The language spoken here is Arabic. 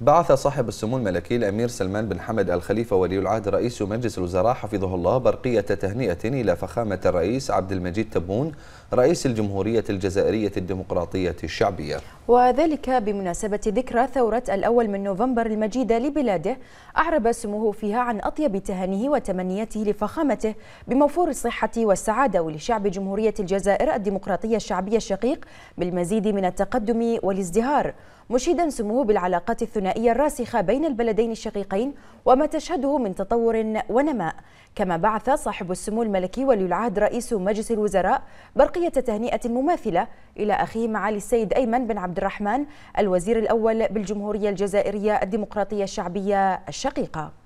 بعث صاحب السمو الملكي الأمير سلمان بن حمد الخليفة ولي العهد رئيس مجلس الوزراء حفظه الله برقية تهنئة إلى فخامة الرئيس عبد المجيد تبون رئيس الجمهورية الجزائرية الديمقراطية الشعبية وذلك بمناسبة ذكرى ثورة الأول من نوفمبر المجيدة لبلاده أعرب سموه فيها عن أطيب تهانيه وتمنياته لفخامته بموفور الصحة والسعادة ولشعب جمهورية الجزائر الديمقراطية الشعبية الشقيق بالمزيد من التقدم والازدهار مشيدا سموه بالعلاقات الثنائية الراسخة بين البلدين الشقيقين وما تشهده من تطور ونماء كما بعث صاحب السمو الملكي ولي العهد رئيس مجلس الوزراء برقية تهنئة مماثلة إلى أخيه معالي السيد أيمن بن عبد عبد الرحمن الوزير الأول بالجمهورية الجزائرية الديمقراطية الشعبية الشقيقة